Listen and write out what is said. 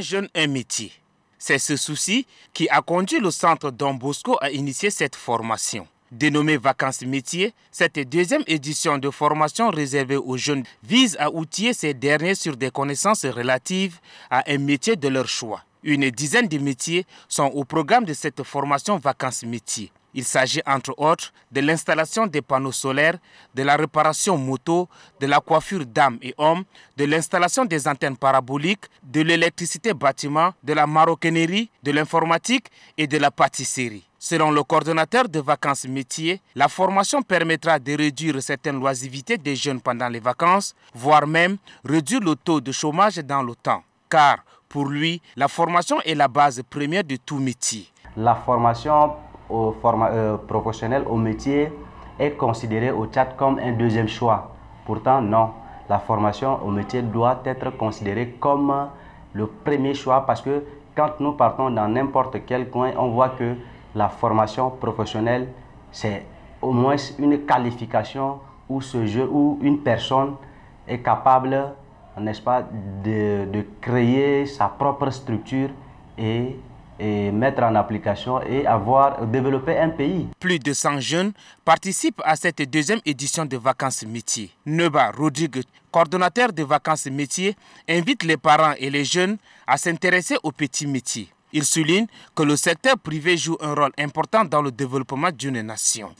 jeunes un métier. C'est ce souci qui a conduit le centre Don Bosco à initier cette formation. Dénommée Vacances Métiers, cette deuxième édition de formation réservée aux jeunes vise à outiller ces derniers sur des connaissances relatives à un métier de leur choix. Une dizaine de métiers sont au programme de cette formation Vacances Métiers. Il s'agit entre autres de l'installation des panneaux solaires, de la réparation moto, de la coiffure d'âmes et hommes, de l'installation des antennes paraboliques, de l'électricité bâtiment, de la maroquinerie, de l'informatique et de la pâtisserie. Selon le coordonnateur de vacances métiers, la formation permettra de réduire certaines loisivités des jeunes pendant les vacances, voire même réduire le taux de chômage dans le temps. Car pour lui, la formation est la base première de tout métier. La formation au format, euh, professionnel, au métier, est considéré au Tchad comme un deuxième choix. Pourtant, non. La formation au métier doit être considérée comme le premier choix parce que quand nous partons dans n'importe quel coin, on voit que la formation professionnelle, c'est au moins une qualification où, ce jeu, où une personne est capable, n'est-ce pas, de, de créer sa propre structure et et mettre en application et avoir développé un pays. Plus de 100 jeunes participent à cette deuxième édition de Vacances Métiers. Neuba Rodrigue, coordonnateur de Vacances Métiers, invite les parents et les jeunes à s'intéresser aux petits métiers. Il souligne que le secteur privé joue un rôle important dans le développement d'une nation.